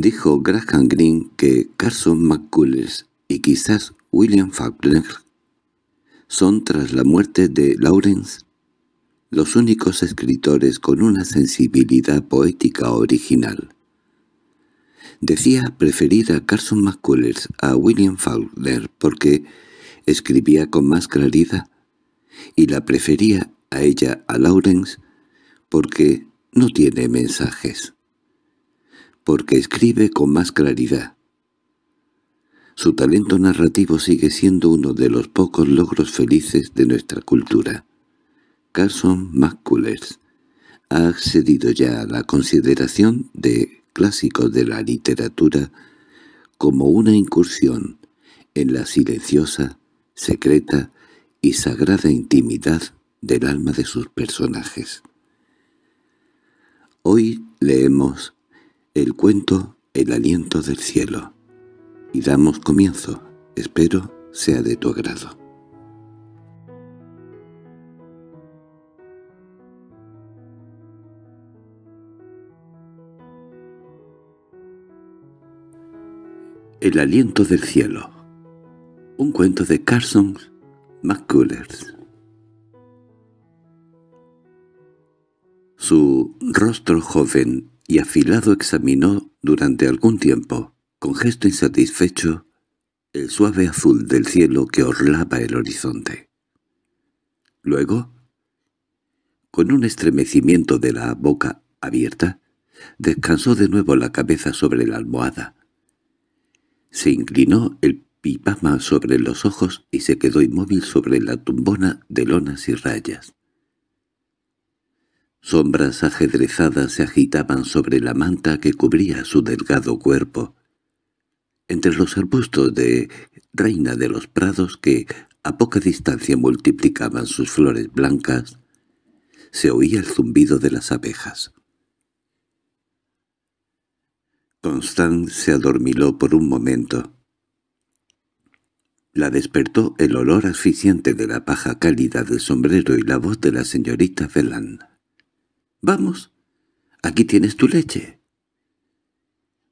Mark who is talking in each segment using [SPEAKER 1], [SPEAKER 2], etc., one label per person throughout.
[SPEAKER 1] dijo Graham Greene que Carson McCullers y quizás William Faulkner son tras la muerte de Lawrence los únicos escritores con una sensibilidad poética original. Decía preferir a Carson McCullers a William Faulkner porque escribía con más claridad y la prefería a ella a Lawrence porque no tiene mensajes porque escribe con más claridad. Su talento narrativo sigue siendo uno de los pocos logros felices de nuestra cultura. Carson McCullers ha accedido ya a la consideración de clásico de la literatura como una incursión en la silenciosa, secreta y sagrada intimidad del alma de sus personajes. Hoy leemos el cuento El aliento del cielo. Y damos comienzo. Espero sea de tu agrado. El aliento del cielo. Un cuento de Carson McCullers. Su rostro joven y afilado examinó durante algún tiempo, con gesto insatisfecho, el suave azul del cielo que orlaba el horizonte. Luego, con un estremecimiento de la boca abierta, descansó de nuevo la cabeza sobre la almohada. Se inclinó el pipama sobre los ojos y se quedó inmóvil sobre la tumbona de lonas y rayas. Sombras ajedrezadas se agitaban sobre la manta que cubría su delgado cuerpo. Entre los arbustos de reina de los prados que a poca distancia multiplicaban sus flores blancas, se oía el zumbido de las abejas. Constant se adormiló por un momento. La despertó el olor asfixiante de la paja cálida del sombrero y la voz de la señorita Veland. Vamos, aquí tienes tu leche.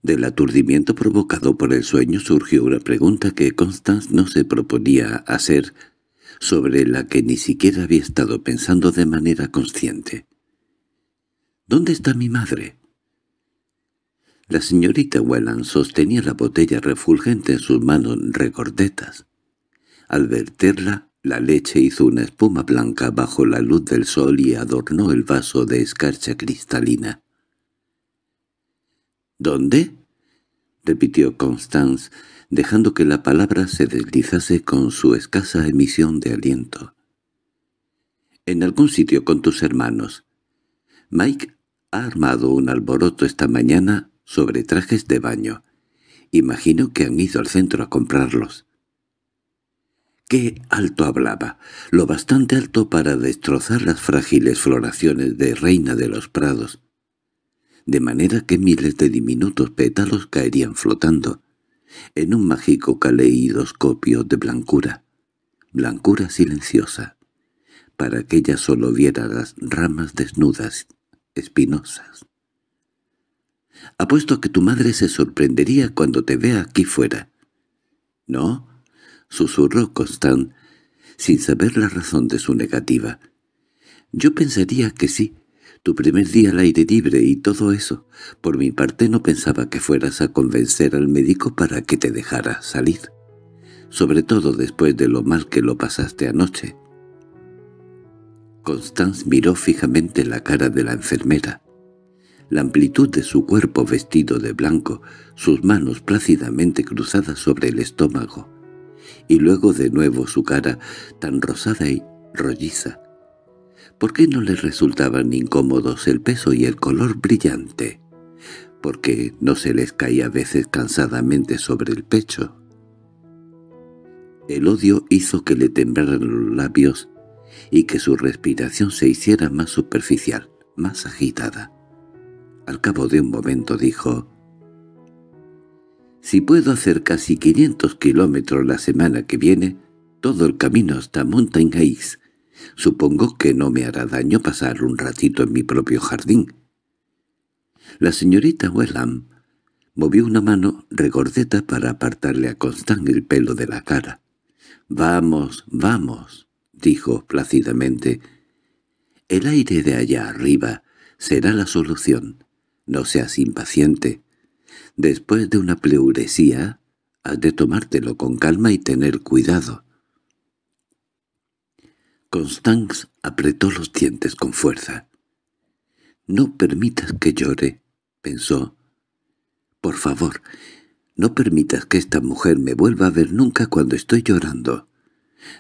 [SPEAKER 1] Del aturdimiento provocado por el sueño surgió una pregunta que Constance no se proponía hacer, sobre la que ni siquiera había estado pensando de manera consciente. —¿Dónde está mi madre? La señorita Welland sostenía la botella refulgente en sus manos recordetas. Al verterla, la leche hizo una espuma blanca bajo la luz del sol y adornó el vaso de escarcha cristalina. —¿Dónde? —repitió Constance, dejando que la palabra se deslizase con su escasa emisión de aliento. —En algún sitio con tus hermanos. Mike ha armado un alboroto esta mañana sobre trajes de baño. Imagino que han ido al centro a comprarlos. Qué alto hablaba, lo bastante alto para destrozar las frágiles floraciones de reina de los prados, de manera que miles de diminutos pétalos caerían flotando, en un mágico caleidoscopio de blancura, blancura silenciosa, para que ella solo viera las ramas desnudas, espinosas. Apuesto a que tu madre se sorprendería cuando te vea aquí fuera. —¿No? susurró Constance, sin saber la razón de su negativa. Yo pensaría que sí, tu primer día al aire libre y todo eso. Por mi parte no pensaba que fueras a convencer al médico para que te dejara salir. Sobre todo después de lo mal que lo pasaste anoche. Constance miró fijamente la cara de la enfermera. La amplitud de su cuerpo vestido de blanco, sus manos plácidamente cruzadas sobre el estómago, y luego de nuevo su cara tan rosada y rolliza. ¿Por qué no les resultaban incómodos el peso y el color brillante? ¿Por qué no se les caía a veces cansadamente sobre el pecho? El odio hizo que le temblaran los labios y que su respiración se hiciera más superficial, más agitada. Al cabo de un momento dijo, si puedo hacer casi 500 kilómetros la semana que viene, todo el camino hasta Mountain supongo que no me hará daño pasar un ratito en mi propio jardín. La señorita Wellam movió una mano regordeta para apartarle a Constant el pelo de la cara. «Vamos, vamos», dijo plácidamente. «El aire de allá arriba será la solución. No seas impaciente». Después de una pleuresía, has de tomártelo con calma y tener cuidado. Constance apretó los dientes con fuerza. «No permitas que llore», pensó. «Por favor, no permitas que esta mujer me vuelva a ver nunca cuando estoy llorando.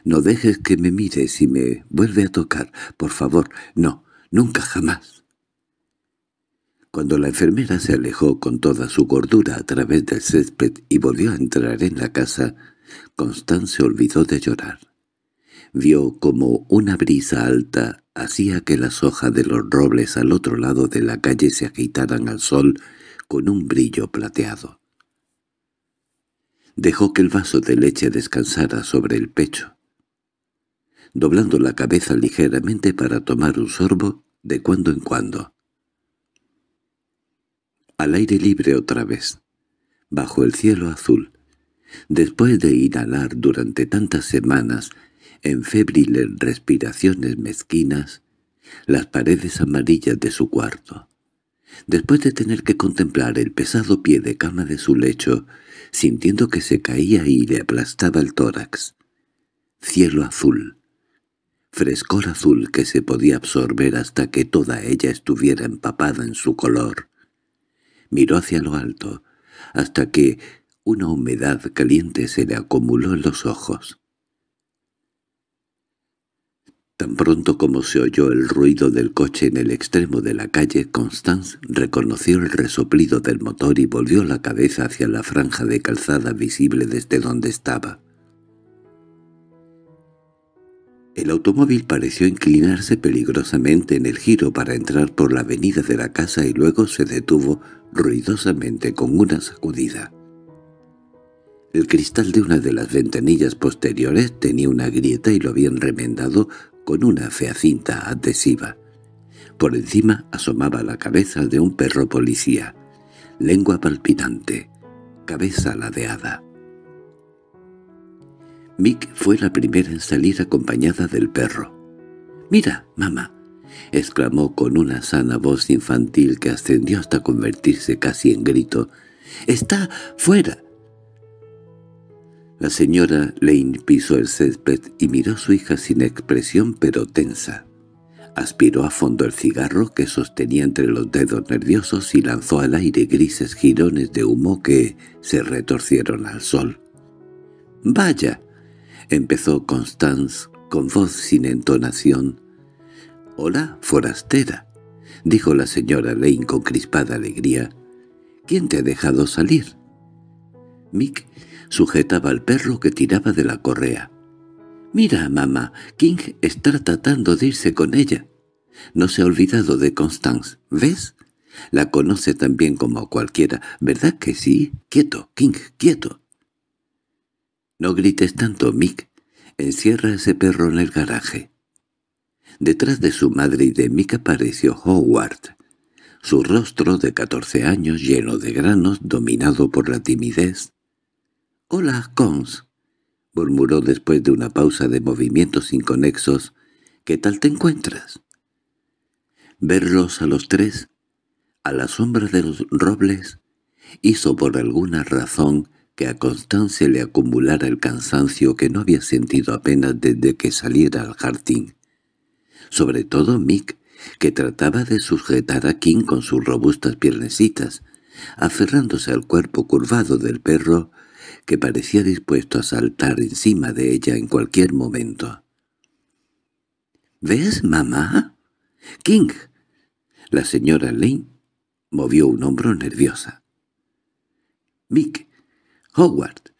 [SPEAKER 1] No dejes que me mire si me vuelve a tocar. Por favor, no, nunca jamás». Cuando la enfermera se alejó con toda su gordura a través del césped y volvió a entrar en la casa, Constance olvidó de llorar. Vio como una brisa alta hacía que las hojas de los robles al otro lado de la calle se agitaran al sol con un brillo plateado. Dejó que el vaso de leche descansara sobre el pecho. Doblando la cabeza ligeramente para tomar un sorbo, de cuando en cuando al aire libre otra vez, bajo el cielo azul. Después de inhalar durante tantas semanas, en febriles respiraciones mezquinas, las paredes amarillas de su cuarto. Después de tener que contemplar el pesado pie de cama de su lecho, sintiendo que se caía y le aplastaba el tórax. Cielo azul. Frescor azul que se podía absorber hasta que toda ella estuviera empapada en su color miró hacia lo alto, hasta que una humedad caliente se le acumuló en los ojos. Tan pronto como se oyó el ruido del coche en el extremo de la calle, Constance reconoció el resoplido del motor y volvió la cabeza hacia la franja de calzada visible desde donde estaba. El automóvil pareció inclinarse peligrosamente en el giro para entrar por la avenida de la casa y luego se detuvo ruidosamente con una sacudida. El cristal de una de las ventanillas posteriores tenía una grieta y lo habían remendado con una fea cinta adhesiva. Por encima asomaba la cabeza de un perro policía, lengua palpitante, cabeza ladeada. Mick fue la primera en salir acompañada del perro. «¡Mira, mamá!» exclamó con una sana voz infantil que ascendió hasta convertirse casi en grito. «¡Está fuera!» La señora Lane pisó el césped y miró a su hija sin expresión pero tensa. Aspiró a fondo el cigarro que sostenía entre los dedos nerviosos y lanzó al aire grises jirones de humo que se retorcieron al sol. «¡Vaya!» empezó Constance con voz sin entonación. «Hola, forastera», dijo la señora Lane con crispada alegría. «¿Quién te ha dejado salir?» Mick sujetaba al perro que tiraba de la correa. «Mira, mamá, King está tratando de irse con ella. No se ha olvidado de Constance, ¿ves? La conoce tan bien como cualquiera, ¿verdad que sí? Quieto, King, quieto». No grites tanto, Mick. Encierra a ese perro en el garaje. Detrás de su madre y de Mick apareció Howard. Su rostro de catorce años, lleno de granos, dominado por la timidez. —¡Hola, Cons! —murmuró después de una pausa de movimientos inconexos. —¿Qué tal te encuentras? Verlos a los tres, a la sombra de los robles, hizo por alguna razón que a Constance le acumulara el cansancio que no había sentido apenas desde que saliera al jardín. Sobre todo Mick, que trataba de sujetar a King con sus robustas piernecitas, aferrándose al cuerpo curvado del perro, que parecía dispuesto a saltar encima de ella en cualquier momento. —¿Ves, mamá? —King. La señora Lane movió un hombro nerviosa. Mick —Howard,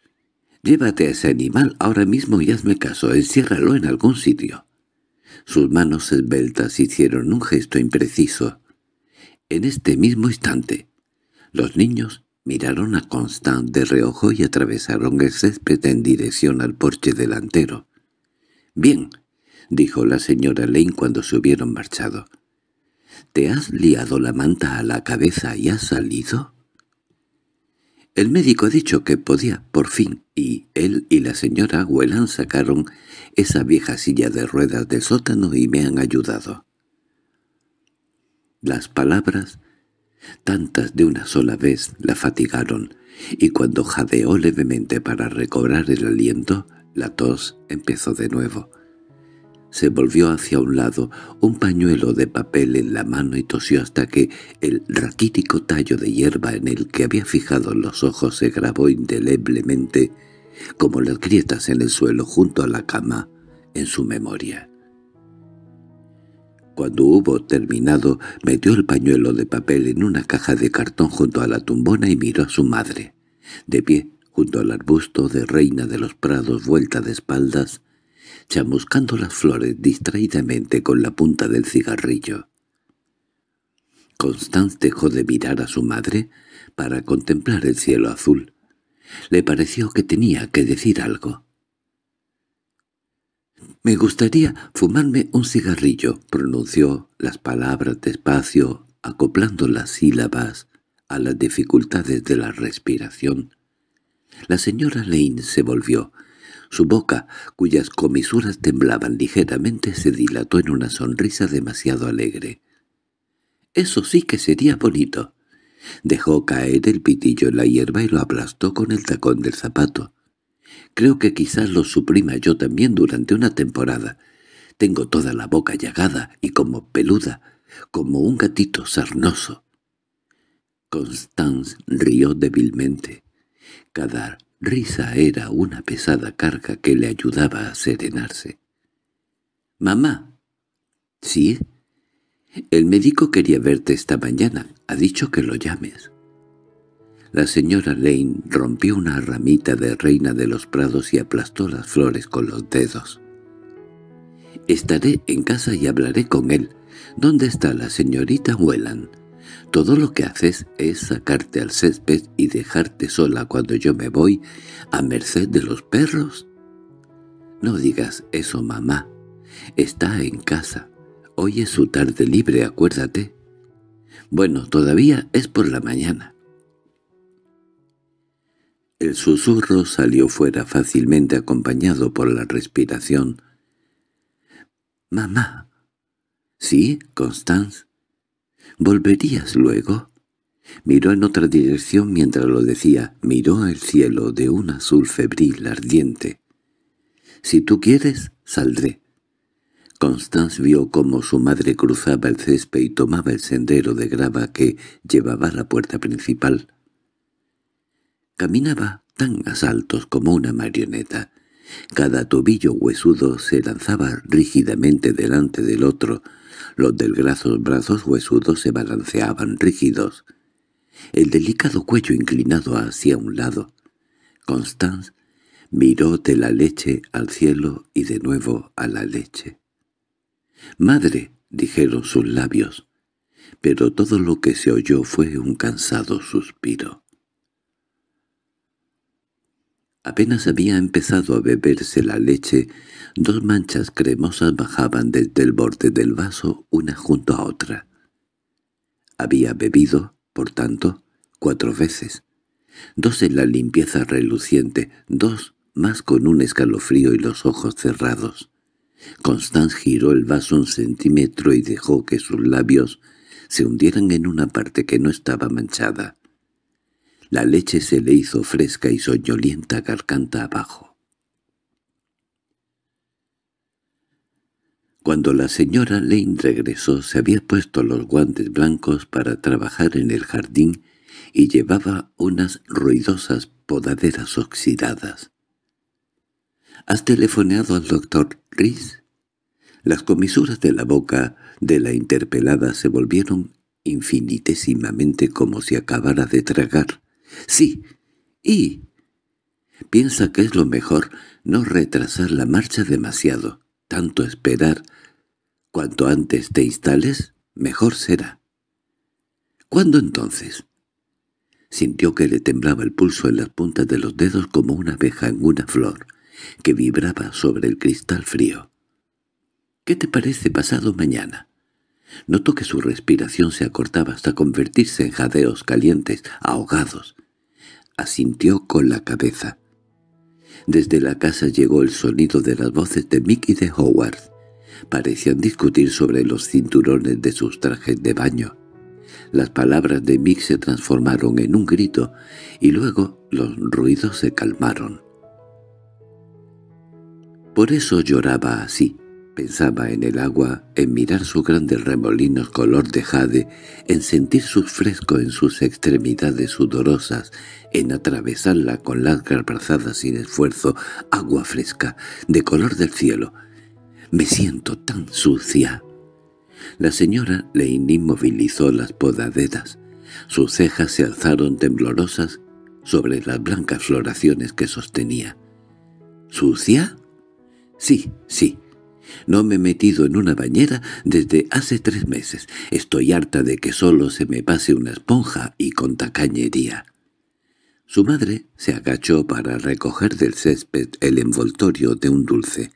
[SPEAKER 1] llévate a ese animal ahora mismo y hazme caso, enciérralo en algún sitio. Sus manos esbeltas hicieron un gesto impreciso. En este mismo instante, los niños miraron a Constant de reojo y atravesaron el césped en dirección al porche delantero. —Bien —dijo la señora Lane cuando se hubieron marchado—, ¿te has liado la manta a la cabeza y has salido? El médico ha dicho que podía, por fin, y él y la señora Huelan sacaron esa vieja silla de ruedas del sótano y me han ayudado. Las palabras, tantas de una sola vez, la fatigaron, y cuando jadeó levemente para recobrar el aliento, la tos empezó de nuevo. Se volvió hacia un lado, un pañuelo de papel en la mano y tosió hasta que el raquítico tallo de hierba en el que había fijado los ojos se grabó indeleblemente, como las grietas en el suelo junto a la cama, en su memoria. Cuando hubo terminado, metió el pañuelo de papel en una caja de cartón junto a la tumbona y miró a su madre. De pie, junto al arbusto de reina de los prados vuelta de espaldas, chamuscando las flores distraídamente con la punta del cigarrillo. Constance dejó de mirar a su madre para contemplar el cielo azul. Le pareció que tenía que decir algo. «Me gustaría fumarme un cigarrillo», pronunció las palabras despacio, acoplando las sílabas a las dificultades de la respiración. La señora Lane se volvió. Su boca, cuyas comisuras temblaban ligeramente, se dilató en una sonrisa demasiado alegre. —¡Eso sí que sería bonito! Dejó caer el pitillo en la hierba y lo aplastó con el tacón del zapato. Creo que quizás lo suprima yo también durante una temporada. Tengo toda la boca llagada y como peluda, como un gatito sarnoso. Constance rió débilmente. Cada risa era una pesada carga que le ayudaba a serenarse. —¡Mamá! —¿Sí? —El médico quería verte esta mañana. Ha dicho que lo llames. La señora Lane rompió una ramita de reina de los prados y aplastó las flores con los dedos. —Estaré en casa y hablaré con él. ¿Dónde está la señorita Whelan? Todo lo que haces es sacarte al césped y dejarte sola cuando yo me voy a merced de los perros. No digas eso, mamá. Está en casa. Hoy es su tarde libre, acuérdate. Bueno, todavía es por la mañana. El susurro salió fuera fácilmente acompañado por la respiración. «Mamá». «¿Sí, Constance?» ¿Volverías luego? Miró en otra dirección mientras lo decía, miró al cielo de un azul febril ardiente. «Si tú quieres, saldré». Constance vio cómo su madre cruzaba el césped y tomaba el sendero de grava que llevaba a la puerta principal. Caminaba tan a saltos como una marioneta. Cada tobillo huesudo se lanzaba rígidamente delante del otro, los delgazos brazos huesudos se balanceaban rígidos. El delicado cuello inclinado hacia un lado. Constance miró de la leche al cielo y de nuevo a la leche. «Madre», dijeron sus labios, pero todo lo que se oyó fue un cansado suspiro. Apenas había empezado a beberse la leche, dos manchas cremosas bajaban desde el borde del vaso una junto a otra. Había bebido, por tanto, cuatro veces. Dos en la limpieza reluciente, dos más con un escalofrío y los ojos cerrados. Constance giró el vaso un centímetro y dejó que sus labios se hundieran en una parte que no estaba manchada. La leche se le hizo fresca y soñolienta garganta abajo. Cuando la señora Lane regresó se había puesto los guantes blancos para trabajar en el jardín y llevaba unas ruidosas podaderas oxidadas. —¿Has telefoneado al doctor Riz? Las comisuras de la boca de la interpelada se volvieron infinitésimamente como si acabara de tragar. —Sí. —¿Y? Piensa que es lo mejor no retrasar la marcha demasiado. Tanto esperar. Cuanto antes te instales, mejor será. —¿Cuándo entonces? Sintió que le temblaba el pulso en las puntas de los dedos como una abeja en una flor, que vibraba sobre el cristal frío. —¿Qué te parece pasado mañana? Notó que su respiración se acortaba hasta convertirse en jadeos calientes, ahogados. Asintió con la cabeza. Desde la casa llegó el sonido de las voces de Mick y de Howard. Parecían discutir sobre los cinturones de sus trajes de baño. Las palabras de Mick se transformaron en un grito, y luego los ruidos se calmaron. Por eso lloraba así. Pensaba en el agua, en mirar sus grandes remolinos color de jade, en sentir su fresco en sus extremidades sudorosas, en atravesarla con largas brazadas sin esfuerzo, agua fresca, de color del cielo. «Me siento tan sucia». La señora le inmovilizó las podaderas. Sus cejas se alzaron temblorosas sobre las blancas floraciones que sostenía. «¿Sucia?» «Sí, sí», no me he metido en una bañera desde hace tres meses. Estoy harta de que solo se me pase una esponja y con tacañería. Su madre se agachó para recoger del césped el envoltorio de un dulce.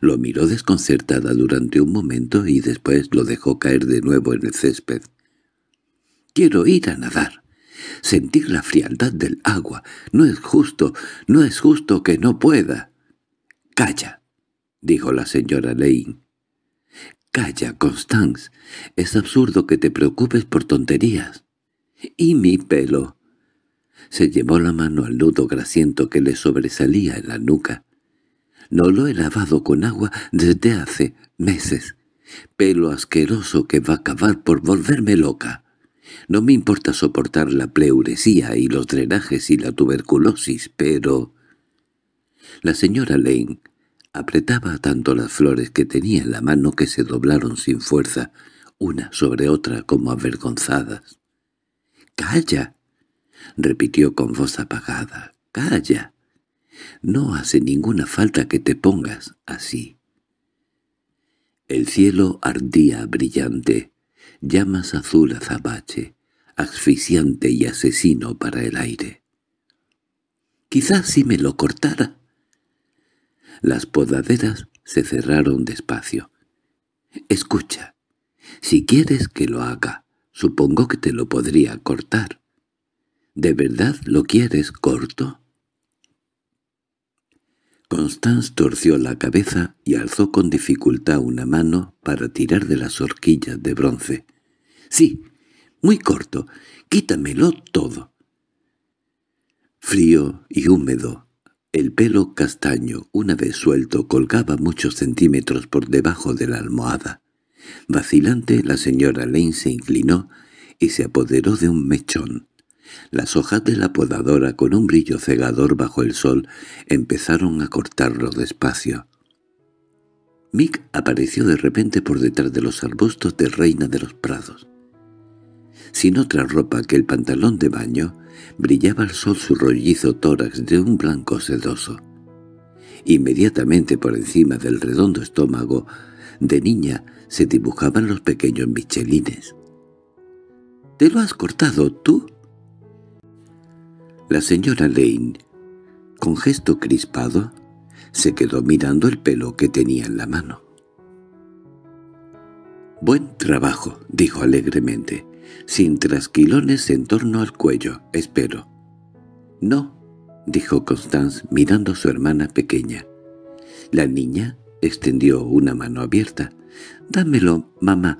[SPEAKER 1] Lo miró desconcertada durante un momento y después lo dejó caer de nuevo en el césped. «Quiero ir a nadar. Sentir la frialdad del agua. No es justo, no es justo que no pueda». «¡Calla!» —dijo la señora Lane. —Calla, Constance. Es absurdo que te preocupes por tonterías. —¿Y mi pelo? Se llevó la mano al nudo grasiento que le sobresalía en la nuca. —No lo he lavado con agua desde hace meses. Pelo asqueroso que va a acabar por volverme loca. No me importa soportar la pleuresía y los drenajes y la tuberculosis, pero... La señora Lane Apretaba tanto las flores que tenía en la mano que se doblaron sin fuerza, una sobre otra como avergonzadas. —¡Calla! —repitió con voz apagada. —¡Calla! No hace ninguna falta que te pongas así. El cielo ardía brillante, llamas azul azabache, asfixiante y asesino para el aire. —Quizás si me lo cortara las podaderas se cerraron despacio. —Escucha, si quieres que lo haga, supongo que te lo podría cortar. ¿De verdad lo quieres corto? Constance torció la cabeza y alzó con dificultad una mano para tirar de las horquillas de bronce. —Sí, muy corto. Quítamelo todo. Frío y húmedo, el pelo castaño, una vez suelto, colgaba muchos centímetros por debajo de la almohada. Vacilante, la señora Lane se inclinó y se apoderó de un mechón. Las hojas de la podadora, con un brillo cegador bajo el sol, empezaron a cortarlo despacio. Mick apareció de repente por detrás de los arbustos de Reina de los Prados. Sin otra ropa que el pantalón de baño, brillaba al sol su rollizo tórax de un blanco sedoso. Inmediatamente por encima del redondo estómago, de niña se dibujaban los pequeños michelines. —¿Te lo has cortado tú? La señora Lane, con gesto crispado, se quedó mirando el pelo que tenía en la mano. —Buen trabajo —dijo alegremente— sin trasquilones en torno al cuello, espero. —No —dijo Constance mirando a su hermana pequeña. La niña extendió una mano abierta. —Dámelo, mamá.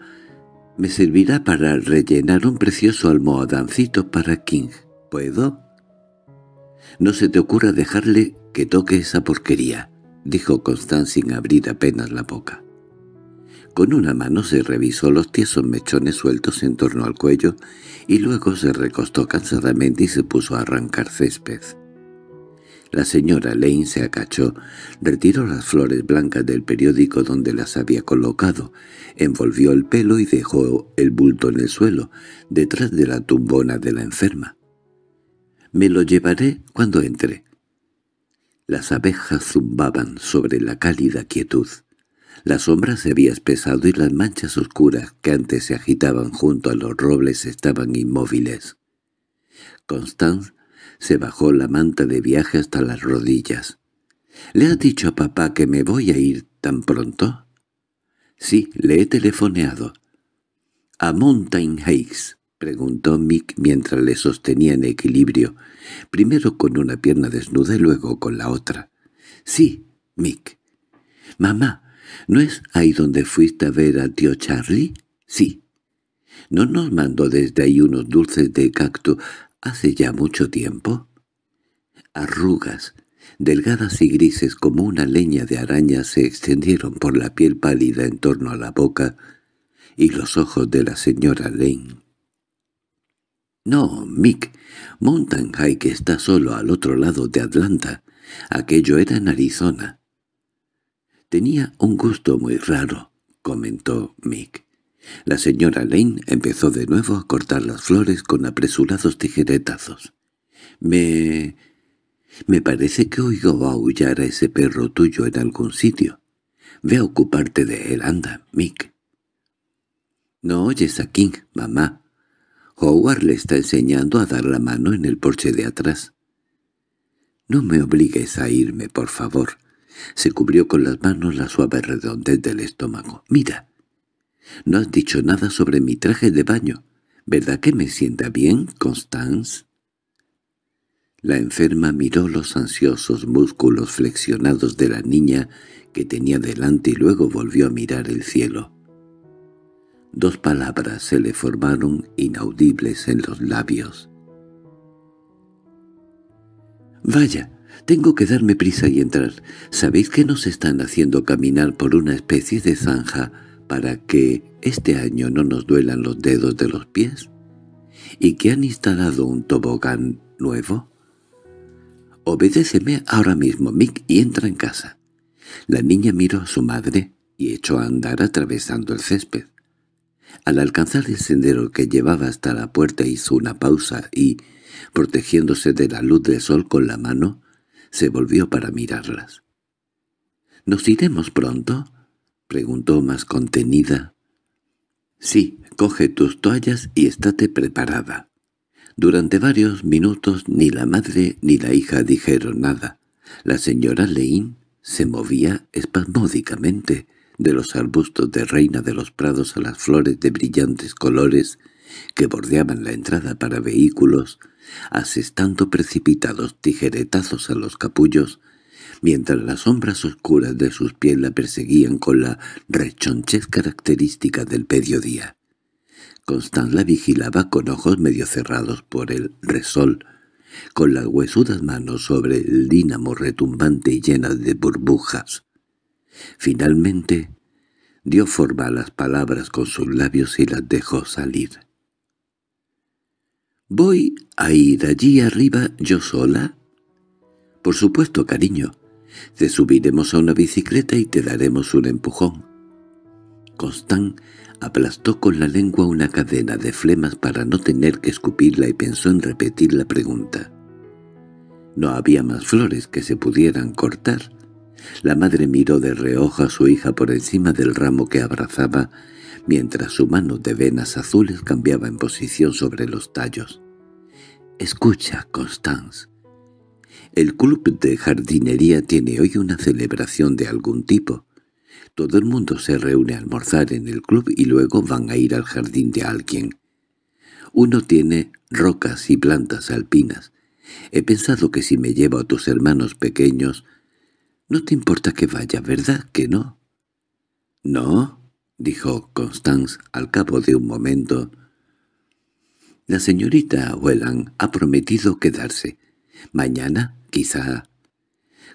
[SPEAKER 1] Me servirá para rellenar un precioso almohadancito para King. —¿Puedo? —No se te ocurra dejarle que toque esa porquería —dijo Constance sin abrir apenas la boca. Con una mano se revisó los tiesos mechones sueltos en torno al cuello y luego se recostó cansadamente y se puso a arrancar césped. La señora Lane se acachó, retiró las flores blancas del periódico donde las había colocado, envolvió el pelo y dejó el bulto en el suelo, detrás de la tumbona de la enferma. «Me lo llevaré cuando entre». Las abejas zumbaban sobre la cálida quietud. La sombra se había espesado y las manchas oscuras que antes se agitaban junto a los robles estaban inmóviles. Constance se bajó la manta de viaje hasta las rodillas. —¿Le has dicho a papá que me voy a ir tan pronto? —Sí, le he telefoneado. —A Mountain Heights —preguntó Mick mientras le sostenía en equilibrio, primero con una pierna desnuda y luego con la otra. —Sí, Mick. —Mamá, —¿No es ahí donde fuiste a ver a tío Charlie? —Sí. —¿No nos mandó desde ahí unos dulces de cacto hace ya mucho tiempo? Arrugas, delgadas y grises como una leña de araña, se extendieron por la piel pálida en torno a la boca y los ojos de la señora Lane. —No, Mick, Mountain High que está solo al otro lado de Atlanta. Aquello era en Arizona. Tenía un gusto muy raro, comentó Mick. La señora Lane empezó de nuevo a cortar las flores con apresurados tijeretazos. —Me... me parece que oigo aullar a ese perro tuyo en algún sitio. Ve a ocuparte de él, anda, Mick. —No oyes a King, mamá. Howard le está enseñando a dar la mano en el porche de atrás. —No me obligues a irme, por favor se cubrió con las manos la suave redondez del estómago. «Mira, no has dicho nada sobre mi traje de baño. ¿Verdad que me sienta bien, Constance?» La enferma miró los ansiosos músculos flexionados de la niña que tenía delante y luego volvió a mirar el cielo. Dos palabras se le formaron inaudibles en los labios. «¡Vaya!» Tengo que darme prisa y entrar. ¿Sabéis que nos están haciendo caminar por una especie de zanja para que este año no nos duelan los dedos de los pies? ¿Y que han instalado un tobogán nuevo? Obedéceme ahora mismo, Mick, y entra en casa. La niña miró a su madre y echó a andar atravesando el césped. Al alcanzar el sendero que llevaba hasta la puerta hizo una pausa y, protegiéndose de la luz del sol con la mano, se volvió para mirarlas. —¿Nos iremos pronto? —preguntó más contenida. —Sí, coge tus toallas y estate preparada. Durante varios minutos ni la madre ni la hija dijeron nada. La señora Leín se movía espasmódicamente de los arbustos de reina de los prados a las flores de brillantes colores que bordeaban la entrada para vehículos asestando precipitados tijeretazos a los capullos, mientras las sombras oscuras de sus pies la perseguían con la rechonchez característica del mediodía. Constant la vigilaba con ojos medio cerrados por el resol, con las huesudas manos sobre el dínamo retumbante y llenas de burbujas. Finalmente dio forma a las palabras con sus labios y las dejó salir. ¿Voy a ir allí arriba yo sola? Por supuesto, cariño. Te subiremos a una bicicleta y te daremos un empujón. Constant aplastó con la lengua una cadena de flemas para no tener que escupirla y pensó en repetir la pregunta. No había más flores que se pudieran cortar. La madre miró de reojo a su hija por encima del ramo que abrazaba mientras su mano de venas azules cambiaba en posición sobre los tallos. «Escucha, Constance. El club de jardinería tiene hoy una celebración de algún tipo. Todo el mundo se reúne a almorzar en el club y luego van a ir al jardín de alguien. Uno tiene rocas y plantas alpinas. He pensado que si me llevo a tus hermanos pequeños... No te importa que vaya, ¿verdad que no?» «No», —dijo Constance al cabo de un momento. —La señorita Whelan ha prometido quedarse. Mañana, quizá.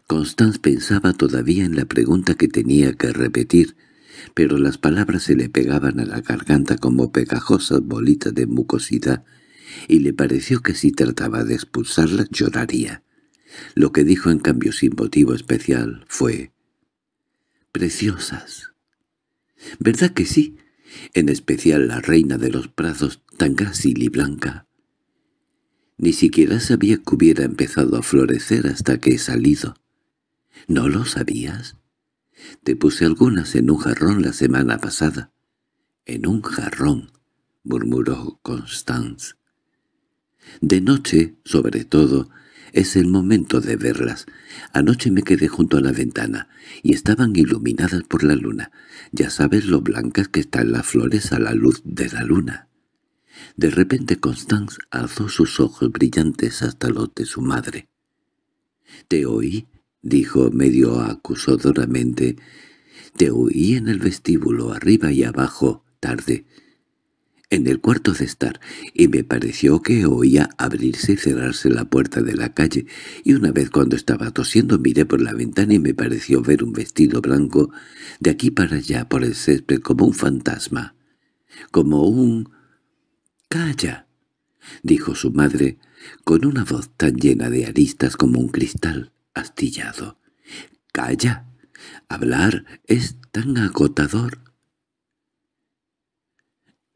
[SPEAKER 1] Constance pensaba todavía en la pregunta que tenía que repetir, pero las palabras se le pegaban a la garganta como pegajosas bolitas de mucosidad, y le pareció que si trataba de expulsarla lloraría. Lo que dijo en cambio sin motivo especial fue «Preciosas». ¿Verdad que sí? En especial la reina de los prados, tan grácil y blanca. Ni siquiera sabía que hubiera empezado a florecer hasta que he salido. ¿No lo sabías? Te puse algunas en un jarrón la semana pasada. —En un jarrón —murmuró Constance. De noche, sobre todo, es el momento de verlas. Anoche me quedé junto a la ventana, y estaban iluminadas por la luna. Ya sabes lo blancas que están las flores a la luz de la luna. De repente Constance alzó sus ojos brillantes hasta los de su madre. —Te oí —dijo medio acusadoramente—, te oí en el vestíbulo, arriba y abajo, tarde en el cuarto de estar, y me pareció que oía abrirse y cerrarse la puerta de la calle, y una vez cuando estaba tosiendo miré por la ventana y me pareció ver un vestido blanco de aquí para allá por el césped como un fantasma, como un... —¡Calla! —dijo su madre, con una voz tan llena de aristas como un cristal astillado. —¡Calla! Hablar es tan agotador.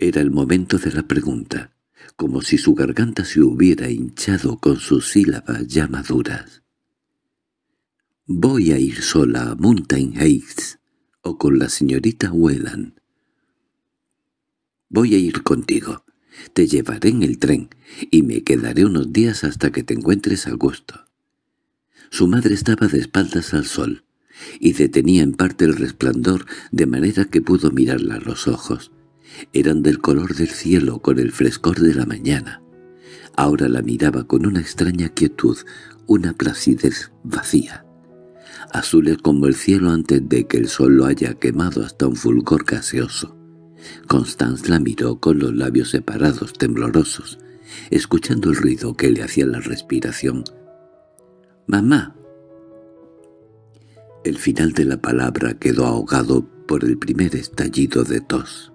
[SPEAKER 1] Era el momento de la pregunta, como si su garganta se hubiera hinchado con sus sílabas ya maduras. «Voy a ir sola a Mountain Heights o con la señorita Whelan. Voy a ir contigo. Te llevaré en el tren y me quedaré unos días hasta que te encuentres a gusto». Su madre estaba de espaldas al sol y detenía en parte el resplandor de manera que pudo mirarla a los ojos eran del color del cielo con el frescor de la mañana. Ahora la miraba con una extraña quietud, una placidez vacía. Azules como el cielo antes de que el sol lo haya quemado hasta un fulgor gaseoso. Constance la miró con los labios separados, temblorosos, escuchando el ruido que le hacía la respiración. «¡Mamá!» El final de la palabra quedó ahogado por el primer estallido de tos.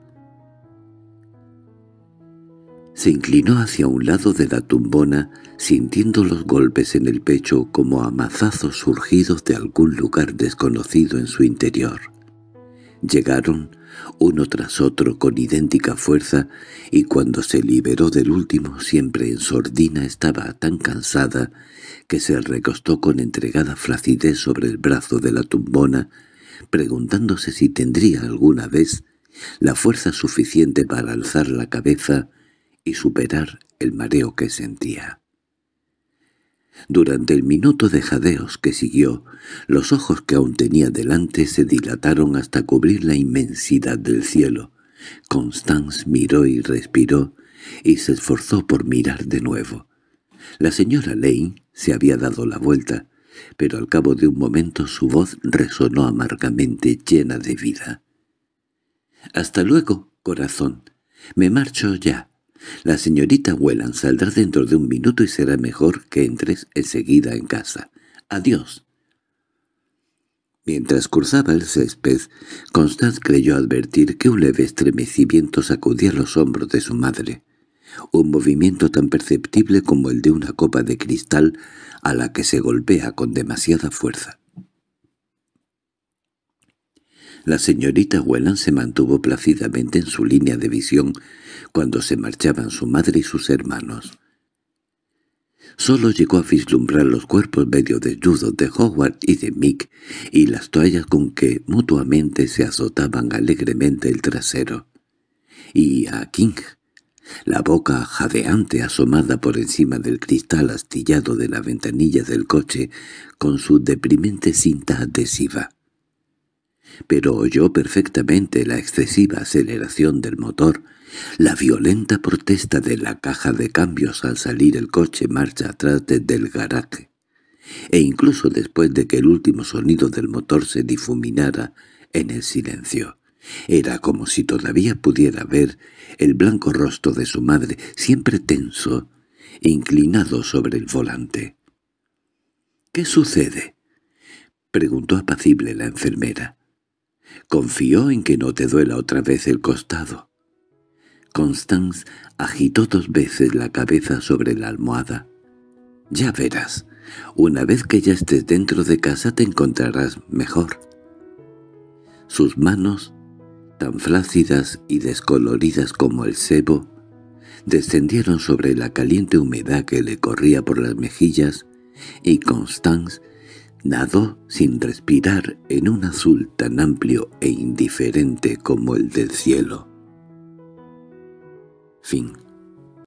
[SPEAKER 1] Se inclinó hacia un lado de la tumbona, sintiendo los golpes en el pecho como amazazos surgidos de algún lugar desconocido en su interior. Llegaron, uno tras otro con idéntica fuerza, y cuando se liberó del último siempre en sordina estaba tan cansada que se recostó con entregada flacidez sobre el brazo de la tumbona, preguntándose si tendría alguna vez la fuerza suficiente para alzar la cabeza y superar el mareo que sentía. Durante el minuto de jadeos que siguió, los ojos que aún tenía delante se dilataron hasta cubrir la inmensidad del cielo. Constance miró y respiró, y se esforzó por mirar de nuevo. La señora Lane se había dado la vuelta, pero al cabo de un momento su voz resonó amargamente llena de vida. «Hasta luego, corazón. Me marcho ya. La señorita Whelan saldrá dentro de un minuto y será mejor que entres enseguida en casa. Adiós. Mientras cursaba el césped, Constance creyó advertir que un leve estremecimiento sacudía los hombros de su madre, un movimiento tan perceptible como el de una copa de cristal a la que se golpea con demasiada fuerza. La señorita Huelan se mantuvo plácidamente en su línea de visión cuando se marchaban su madre y sus hermanos. Solo llegó a vislumbrar los cuerpos medio desnudos de Howard y de Mick y las toallas con que mutuamente se azotaban alegremente el trasero. Y a King, la boca jadeante asomada por encima del cristal astillado de la ventanilla del coche con su deprimente cinta adhesiva pero oyó perfectamente la excesiva aceleración del motor, la violenta protesta de la caja de cambios al salir el coche marcha atrás del garaje, e incluso después de que el último sonido del motor se difuminara en el silencio. Era como si todavía pudiera ver el blanco rostro de su madre, siempre tenso, inclinado sobre el volante. —¿Qué sucede? —preguntó apacible la enfermera. Confió en que no te duela otra vez el costado. Constance agitó dos veces la cabeza sobre la almohada. «Ya verás, una vez que ya estés dentro de casa te encontrarás mejor». Sus manos, tan flácidas y descoloridas como el sebo, descendieron sobre la caliente humedad que le corría por las mejillas y Constance Nado sin respirar en un azul tan amplio e indiferente como el del cielo. Fin